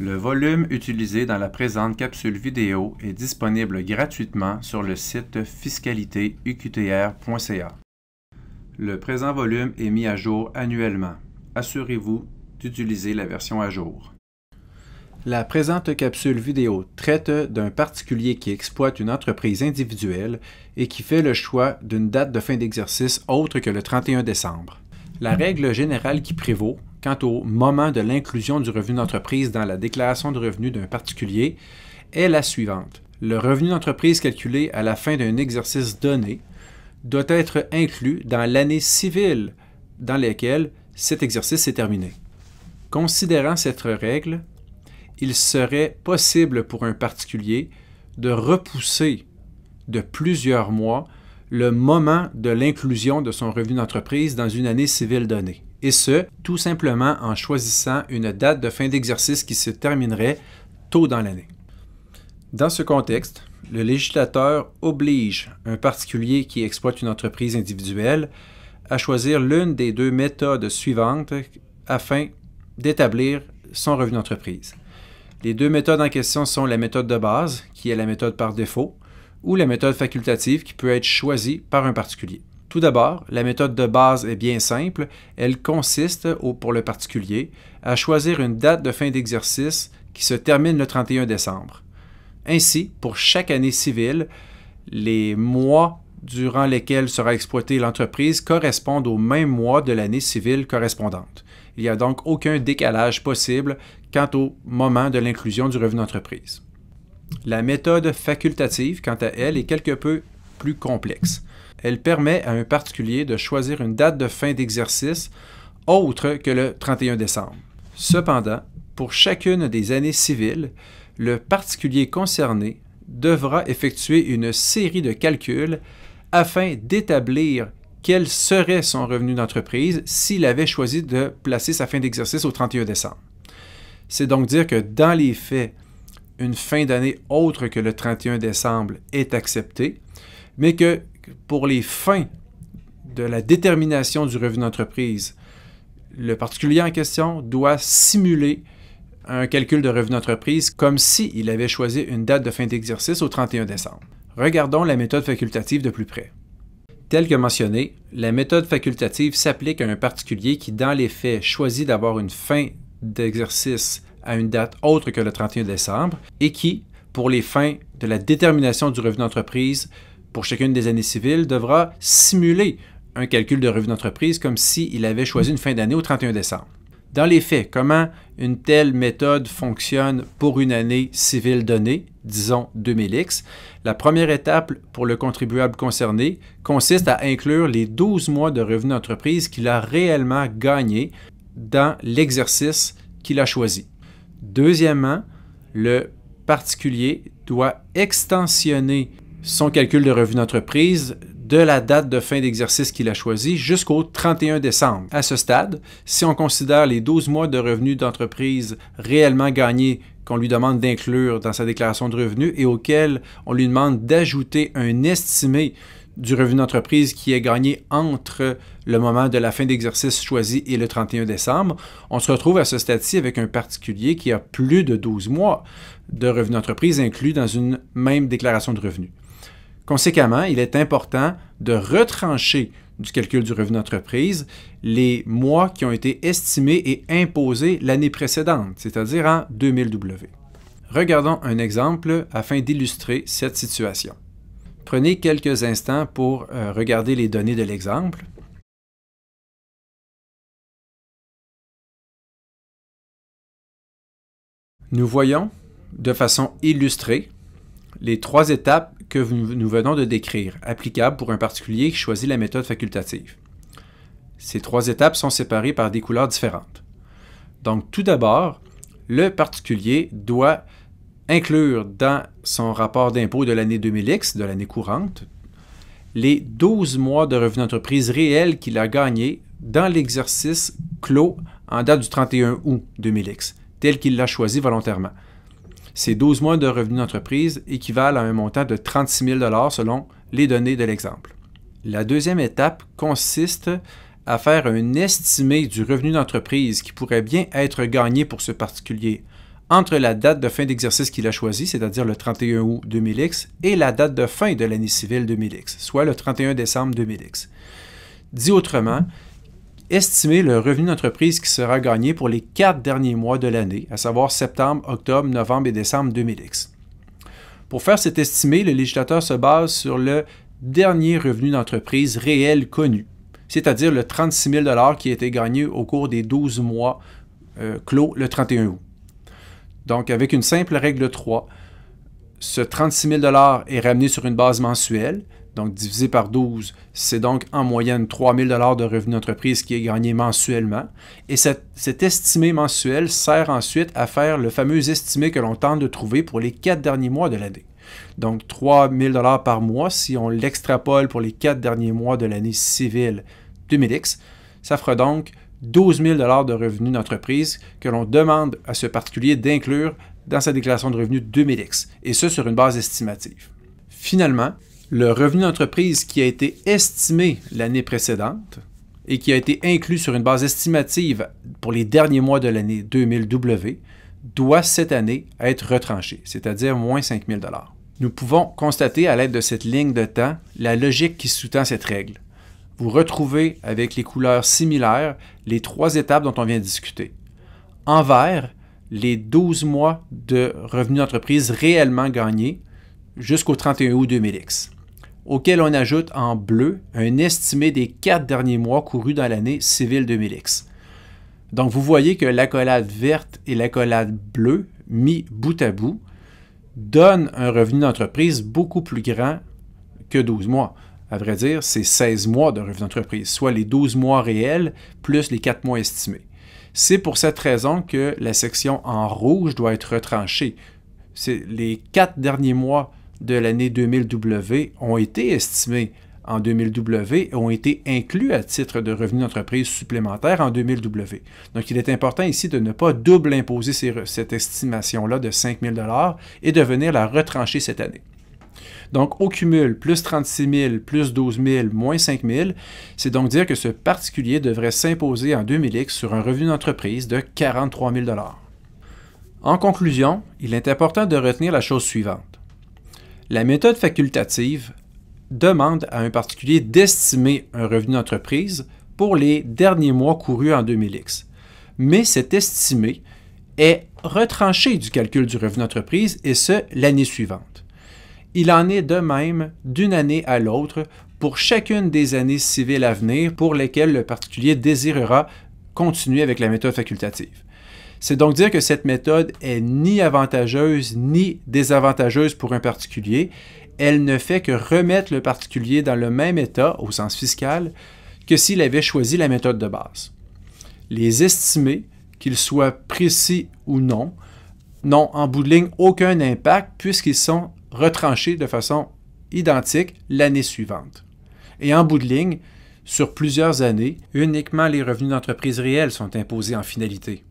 Le volume utilisé dans la présente capsule vidéo est disponible gratuitement sur le site fiscalitéuqtr.ca. Le présent volume est mis à jour annuellement. Assurez-vous d'utiliser la version à jour. La présente capsule vidéo traite d'un particulier qui exploite une entreprise individuelle et qui fait le choix d'une date de fin d'exercice autre que le 31 décembre. La règle générale qui prévaut quant au moment de l'inclusion du revenu d'entreprise dans la déclaration de revenus d'un particulier est la suivante. Le revenu d'entreprise calculé à la fin d'un exercice donné doit être inclus dans l'année civile dans laquelle cet exercice est terminé. Considérant cette règle, il serait possible pour un particulier de repousser de plusieurs mois le moment de l'inclusion de son revenu d'entreprise dans une année civile donnée et ce, tout simplement en choisissant une date de fin d'exercice qui se terminerait tôt dans l'année. Dans ce contexte, le législateur oblige un particulier qui exploite une entreprise individuelle à choisir l'une des deux méthodes suivantes afin d'établir son revenu d'entreprise. Les deux méthodes en question sont la méthode de base, qui est la méthode par défaut, ou la méthode facultative qui peut être choisie par un particulier. Tout d'abord, la méthode de base est bien simple. Elle consiste, pour le particulier, à choisir une date de fin d'exercice qui se termine le 31 décembre. Ainsi, pour chaque année civile, les mois durant lesquels sera exploitée l'entreprise correspondent aux mêmes mois de l'année civile correspondante. Il n'y a donc aucun décalage possible quant au moment de l'inclusion du revenu d'entreprise. La méthode facultative, quant à elle, est quelque peu plus complexe. Elle permet à un particulier de choisir une date de fin d'exercice autre que le 31 décembre. Cependant, pour chacune des années civiles, le particulier concerné devra effectuer une série de calculs afin d'établir quel serait son revenu d'entreprise s'il avait choisi de placer sa fin d'exercice au 31 décembre. C'est donc dire que dans les faits, une fin d'année autre que le 31 décembre est acceptée, mais que pour les fins de la détermination du revenu d'entreprise, le particulier en question doit simuler un calcul de revenu d'entreprise comme s'il avait choisi une date de fin d'exercice au 31 décembre. Regardons la méthode facultative de plus près. Telle que mentionnée, la méthode facultative s'applique à un particulier qui, dans les faits, choisit d'avoir une fin d'exercice à une date autre que le 31 décembre et qui, pour les fins de la détermination du revenu d'entreprise, pour chacune des années civiles devra simuler un calcul de revenu d'entreprise comme s'il avait choisi une fin d'année au 31 décembre. Dans les faits, comment une telle méthode fonctionne pour une année civile donnée, disons 2000X, la première étape pour le contribuable concerné consiste à inclure les 12 mois de revenus d'entreprise qu'il a réellement gagné dans l'exercice qu'il a choisi. Deuxièmement, le particulier doit extensionner son calcul de revenu d'entreprise de la date de fin d'exercice qu'il a choisi jusqu'au 31 décembre. À ce stade, si on considère les 12 mois de revenus d'entreprise réellement gagnés qu'on lui demande d'inclure dans sa déclaration de revenus et auquel on lui demande d'ajouter un estimé du revenu d'entreprise qui est gagné entre le moment de la fin d'exercice choisi et le 31 décembre, on se retrouve à ce stade-ci avec un particulier qui a plus de 12 mois de revenu d'entreprise inclus dans une même déclaration de revenus. Conséquemment, il est important de retrancher du calcul du revenu d'entreprise les mois qui ont été estimés et imposés l'année précédente, c'est-à-dire en 2000W. Regardons un exemple afin d'illustrer cette situation. Prenez quelques instants pour euh, regarder les données de l'exemple. Nous voyons, de façon illustrée, les trois étapes que nous venons de décrire, applicables pour un particulier qui choisit la méthode facultative. Ces trois étapes sont séparées par des couleurs différentes. Donc tout d'abord, le particulier doit inclure dans son rapport d'impôt de l'année 2000X, de l'année courante, les 12 mois de revenus d'entreprise réels qu'il a gagnés dans l'exercice clos en date du 31 août 2000X, tel qu'il l'a choisi volontairement. Ces 12 mois de revenus d'entreprise équivalent à un montant de 36 000 selon les données de l'exemple. La deuxième étape consiste à faire un estimé du revenu d'entreprise qui pourrait bien être gagné pour ce particulier entre la date de fin d'exercice qu'il a choisi, c'est-à-dire le 31 août 2000X, et la date de fin de l'année civile 2000X, soit le 31 décembre 2000X. Dit autrement, estimer le revenu d'entreprise qui sera gagné pour les quatre derniers mois de l'année, à savoir septembre, octobre, novembre et décembre 2000X. Pour faire cette estimée, le législateur se base sur le dernier revenu d'entreprise réel connu, c'est-à-dire le 36 000 qui a été gagné au cours des 12 mois euh, clos le 31 août. Donc, avec une simple règle 3, ce 36 000 est ramené sur une base mensuelle, donc, divisé par 12, c'est donc en moyenne 3000 dollars de revenus d'entreprise qui est gagné mensuellement. Et cette, cet, estimé mensuel sert ensuite à faire le fameux estimé que l'on tente de trouver pour les quatre derniers mois de l'année. Donc, 3000 dollars par mois, si on l'extrapole pour les quatre derniers mois de l'année civile 2000X, ça fera donc 12 000 de revenus d'entreprise que l'on demande à ce particulier d'inclure dans sa déclaration de revenus 2000X, et ce sur une base estimative. Finalement, le revenu d'entreprise qui a été estimé l'année précédente et qui a été inclus sur une base estimative pour les derniers mois de l'année 2000W doit cette année être retranché, c'est-à-dire moins 5 000 Nous pouvons constater à l'aide de cette ligne de temps la logique qui sous-tend cette règle. Vous retrouvez avec les couleurs similaires les trois étapes dont on vient de discuter. En vert, les 12 mois de revenus d'entreprise réellement gagnés jusqu'au 31 août 2000X auquel on ajoute en bleu un estimé des quatre derniers mois courus dans l'année civile 2000X. Donc vous voyez que l'accolade verte et l'accolade bleue, mis bout à bout, donnent un revenu d'entreprise beaucoup plus grand que 12 mois. À vrai dire, c'est 16 mois de revenu d'entreprise, soit les 12 mois réels plus les 4 mois estimés. C'est pour cette raison que la section en rouge doit être retranchée. C'est Les quatre derniers mois de l'année 2000W ont été estimés en 2000W et ont été inclus à titre de revenus d'entreprise supplémentaire en 2000W. Donc, il est important ici de ne pas double imposer cette estimation-là de 5 000 et de venir la retrancher cette année. Donc, au cumul, plus 36 000, plus 12 000, moins 5 000, c'est donc dire que ce particulier devrait s'imposer en 2000X sur un revenu d'entreprise de 43 000 En conclusion, il est important de retenir la chose suivante. La méthode facultative demande à un particulier d'estimer un revenu d'entreprise pour les derniers mois courus en 2000X. Mais cet estimé est retranché du calcul du revenu d'entreprise et ce, l'année suivante. Il en est de même d'une année à l'autre pour chacune des années civiles à venir pour lesquelles le particulier désirera continuer avec la méthode facultative. C'est donc dire que cette méthode est ni avantageuse ni désavantageuse pour un particulier. Elle ne fait que remettre le particulier dans le même état, au sens fiscal, que s'il avait choisi la méthode de base. Les estimés, qu'ils soient précis ou non, n'ont en bout de ligne aucun impact puisqu'ils sont retranchés de façon identique l'année suivante. Et en bout de ligne, sur plusieurs années, uniquement les revenus d'entreprise réels sont imposés en finalité.